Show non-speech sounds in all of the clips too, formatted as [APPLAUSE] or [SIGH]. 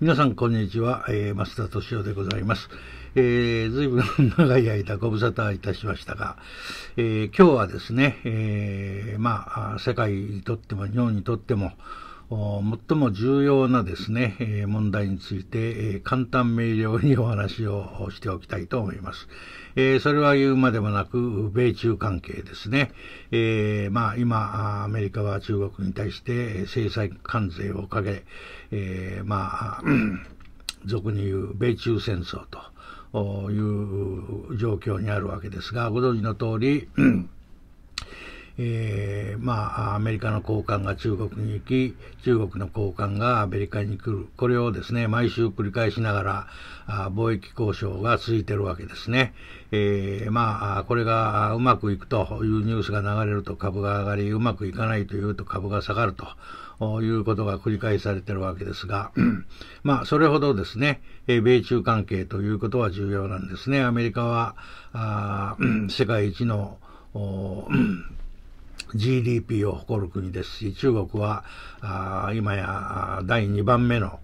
皆さん、こんにちは。えー、増田敏夫でございます。えー、ずいぶん長い間ご無沙汰いたしましたが、えー、今日はですね、えー、まあ、世界にとっても日本にとっても、最も重要なですね、問題について、簡単明瞭にお話をしておきたいと思います。それは言うまでもなく、米中関係ですね。まあ、今、アメリカは中国に対して制裁関税をかけ、まあ、[CLEARS THROAT] 俗に言う米中戦争という状況にあるわけですが、ご存知の通り、えー、まあ、アメリカの交換が中国に行き、中国の交換がアメリカに来る。これをですね、毎週繰り返しながら、あ貿易交渉が続いてるわけですね。えー、まあ、これがうまくいくというニュースが流れると株が上がり、うまくいかないというと株が下がると。いうことが繰り返されてるわけですが、[CLEARS THROAT] まあ、それほどですね、え米中関係ということは重要なんですね。アメリカは、[CLEARS THROAT] 世界一の、[CLEARS THROAT] GDP を誇る国ですし、中国はあ今や第2番目の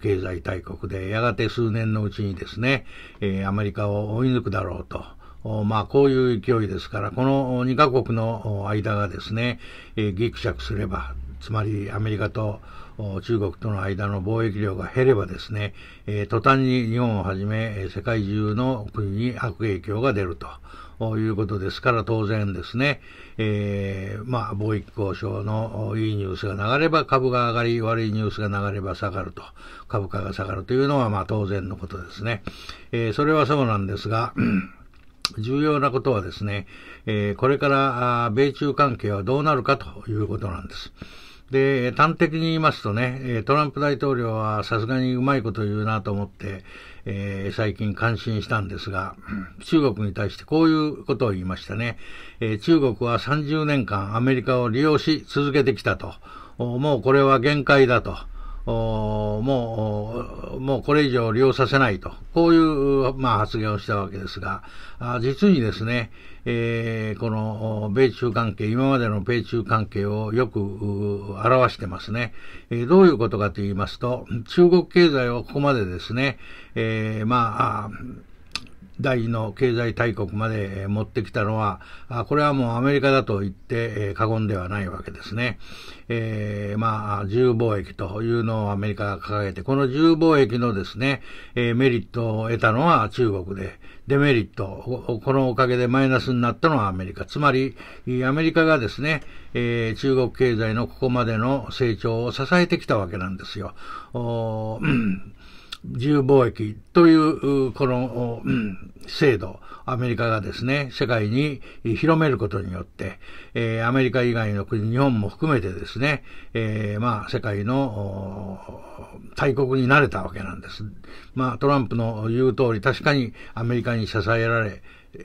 経済大国で、やがて数年のうちにですね、えー、アメリカを追い抜くだろうと。まあ、こういう勢いですから、この2カ国の間がですね、えー、ギクシすれば、つまりアメリカと中国との間の貿易量が減ればですね、えー、途端に日本をはじめ、世界中の国に悪影響が出ると。いうことですから当然ですね、えー、まあ貿易交渉のいいニュースが流れば株が上がり、悪いニュースが流れば下がると、株価が下がるというのはまあ当然のことですね。えー、それはそうなんですが、[CLEARS THROAT] 重要なことはですね、えー、これから米中関係はどうなるかということなんです。で、端的に言いますとね、トランプ大統領はさすがにうまいこと言うなと思って、えー、最近感心したんですが、[CLEARS THROAT] 中国に対してこういうことを言いましたね。えー、中国は30年間アメリカを利用し続けてきたと。もうこれは限界だと。もう、もうこれ以上利用させないと、こういう、まあ、発言をしたわけですが、あ実にですね、えー、この米中関係、今までの米中関係をよく表してますね、えー、どういうことかと言いますと、中国経済をここまでですね、えー、まあ、第事の経済大国まで持ってきたのは、これはもうアメリカだと言って過言ではないわけですね。えー、まあ、自由貿易というのをアメリカが掲げて、この自由貿易のですね、メリットを得たのは中国で、デメリット、このおかげでマイナスになったのはアメリカ。つまり、アメリカがですね、中国経済のここまでの成長を支えてきたわけなんですよ。自由貿易という、この、制度、アメリカがですね、世界に広めることによって、えー、アメリカ以外の国、日本も含めてですね、えー、まあ、世界の大国になれたわけなんです。まあ、トランプの言う通り、確かにアメリカに支えられ、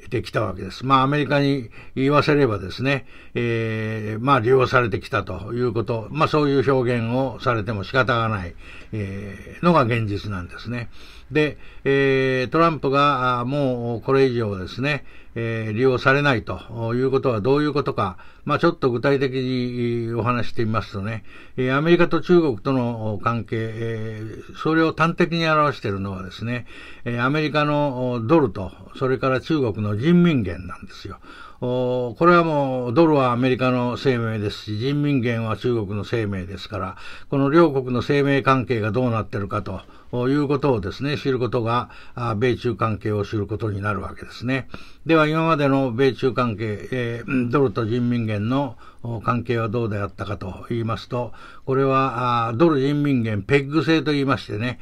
てきたわけです。まあ、アメリカに言わせればですね、えー、まあ、利用されてきたということ、まあ、そういう表現をされても仕方がない、えー、のが現実なんですね。で、えー、トランプがもうこれ以上ですね、えー、利用されないということはどういうことか、まあ、ちょっと具体的にお話してみますとね、えアメリカと中国との関係、えそれを端的に表しているのはですね、えアメリカのドルと、それから中国の人民元なんですよ。これはもう、ドルはアメリカの生命ですし、人民元は中国の生命ですから、この両国の生命関係がどうなってるかということをですね、知ることが、米中関係を知ることになるわけですね。では、今までの米中関係、ドルと人民元の関係はどうであったかと言いますと、これは、ドル人民元ペッグ制と言いましてね、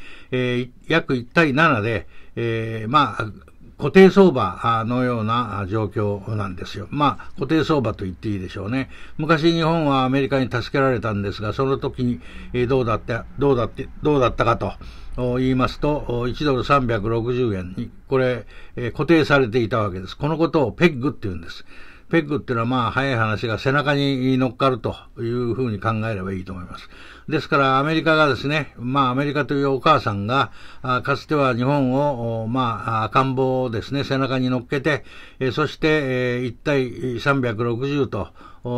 約1対7で、まあ、固定相場のような状況なんですよ。まあ、固定相場と言っていいでしょうね。昔日本はアメリカに助けられたんですが、その時に、どうだった、どうだって、どうだったかと。言いますと、1ドル360円に、これ、固定されていたわけです。このことをペッグって言うんです。ペッグっていうのはまあ早い話が背中に乗っかるというふうに考えればいいと思います。ですからアメリカがですね、まあアメリカというお母さんが、あかつては日本を、まあ赤ん坊をですね、背中に乗っけて、えそして、え1対360と、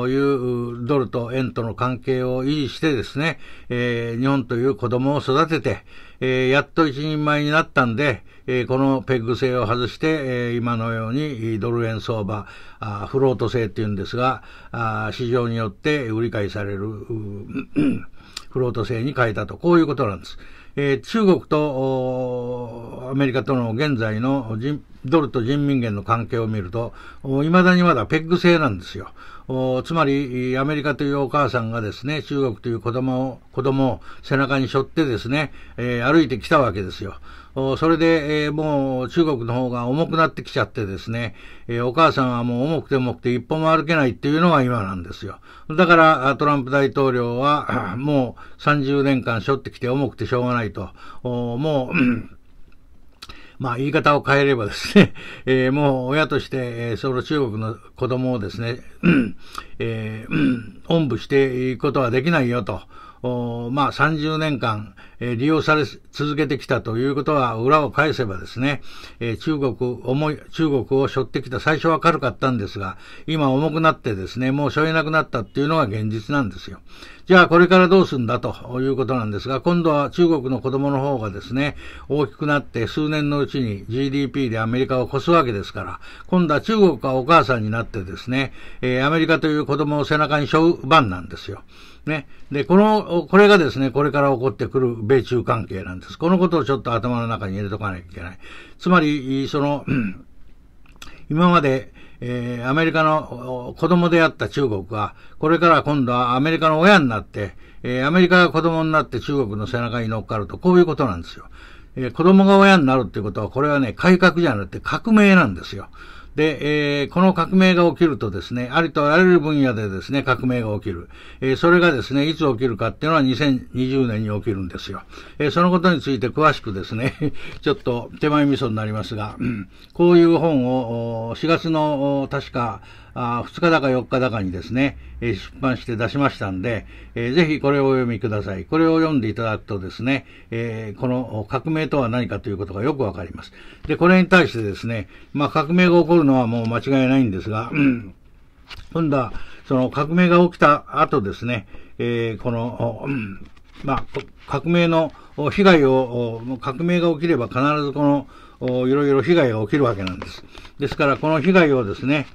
いうドルと円との関係を維持してですね、えー、日本という子供を育てて、えー、やっと一人前になったんで、えー、このペグ制を外して、え今のようにドル円相場、あフロート制っていうんですが、あ市場によって売り買いされる。フロート制に変えたと、こういうことなんです。えー、中国とアメリカとの現在のドルと人民元の関係を見ると、いまだにまだペッグ制なんですよ。つまり、アメリカというお母さんがですね、中国という子供を、子供を背中に背負ってですね、えー、歩いてきたわけですよ。それで、えー、もう中国の方が重くなってきちゃってですね、えー、お母さんはもう重くて重くて一歩も歩けないっていうのが今なんですよ。だから、トランプ大統領は、もう30年間背負ってきて重くてしょうがない。ないと。もう、まあ言い方を変えればですね、[LAUGHS] えー、もう親として、えー、その中国の子供をですね、えー、おんぶしていくことはできないよと。まあ、30年間、えー、利用され続けてきたということは裏を返せばですね、えー、中国、重い、中国を背負ってきた最初は軽かったんですが、今重くなってですね、もう背負えなくなったっていうのが現実なんですよ。じゃあこれからどうするんだということなんですが、今度は中国の子供の方がですね、大きくなって数年のうちに GDP でアメリカを越すわけですから、今度は中国がお母さんになってですね、えー、アメリカという子供を背中に背負う番なんですよ。ね。で、この、これがですね、これから起こってくる米中関係なんです。このことをちょっと頭の中に入れとかなきゃいけない。つまり、その、今まで、えー、アメリカの子供であった中国が、これから今度はアメリカの親になって、えー、アメリカが子供になって中国の背中に乗っかると、こういうことなんですよ。えー、子供が親になるってことは、これはね、改革じゃなくて革命なんですよ。で、えー、この革命が起きるとですね、ありとあらゆる分野でですね、革命が起きる。えー、それがですね、いつ起きるかっていうのは2020年に起きるんですよ。えー、そのことについて詳しくですね、[LAUGHS] ちょっと手前味噌になりますが、うん、こういう本を4月の確かあ2日だか4日だかにですね、出版して出しましたんで、えー、ぜひこれをお読みください。これを読んでいただくとですね、えー、この革命とは何かということがよくわかります。で、これに対してですね、まあ革命が起こるるのはもう間違いないんですが、うん、今度は、その革命が起きた後ですね、えー、この、うん、まあ、革命の被害を、革命が起きれば必ずこの、いろいろ被害が起きるわけなんです。ですから、この被害をですね、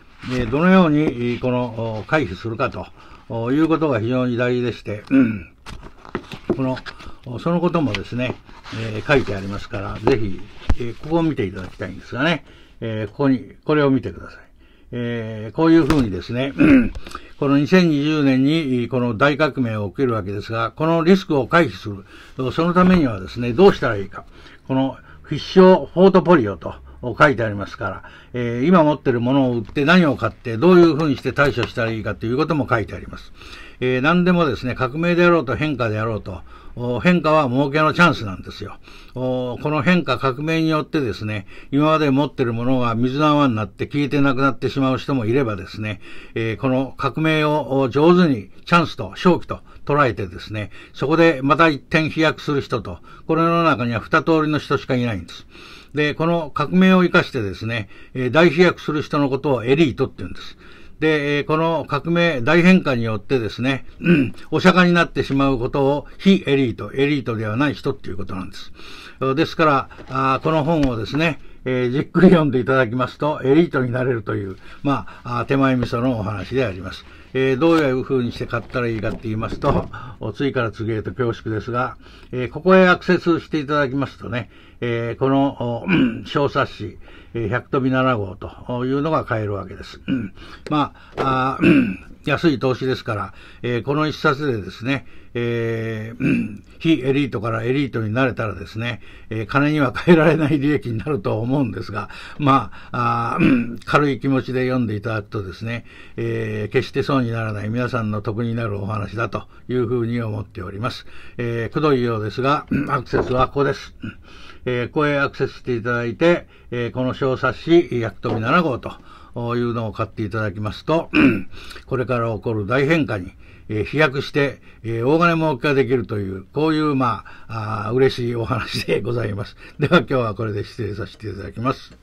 どのように、この、回避するかということが非常に大事でして、うん、この、そのこともですね、えー、書いてありますから、ぜひ、えー、ここを見ていただきたいんですがね、えー、ここに、これを見てください。えー、こういうふうにですね、[CLEARS THROAT] この2020年にこの大革命を起きるわけですが、このリスクを回避する。そのためにはですね、どうしたらいいか。このフィッシュ・ーフォートポリオと書いてありますから、えー、今持ってるものを売って何を買ってどういうふうにして対処したらいいかということも書いてあります。えー、何でもですね、革命であろうと変化であろうと、変化は儲けのチャンスなんですよ。この変化、革命によってですね、今まで持ってるものが水の泡になって効いてなくなってしまう人もいればですね、えー、この革命を上手にチャンスと正気と捉えてですね、そこでまた一点飛躍する人と、これの中には二通りの人しかいないんです。で、この革命を生かしてですね、え大飛躍する人のことをエリートって言うんです。で、この革命、大変化によってですね、うん、お釈迦になってしまうことを非エリート、エリートではない人っていうことなんです。ですから、あこの本をですね、えー、じっくり読んでいただきますと、エリートになれるという、まあ、手前味噌のお話であります。えー、どういう風にして買ったらいいかって言いますと、次から次へと恐縮ですが、えー、ここへアクセスしていただきますとね、えー、この、[CLEARS THROAT] 小冊子、100飛び7号というのが買えるわけです。まあ、あ [CLEARS THROAT] 安い投資ですから、えー、この一冊でですね、えー、[CLEARS THROAT] 非エリートからエリートになれたらですね、えー、金には変えられない利益になると思うんですが、まあ、あ [CLEARS THROAT] 軽い気持ちで読んでいただくとですね、えー、決して損にならない皆さんの得になるお話だというふうに思っております。えー、くどいようですが、[CLEARS THROAT] アクセスはここです。えー、ここへアクセスしていただいて、えー、この小冊子、役富7号と、ういうのを買っていただきますと、[CLEARS THROAT] これから起こる大変化に、えー、飛躍して、えー、大金儲けができるという、こういう、まあ、あ嬉しいお話でございます。では今日はこれで失礼させていただきます。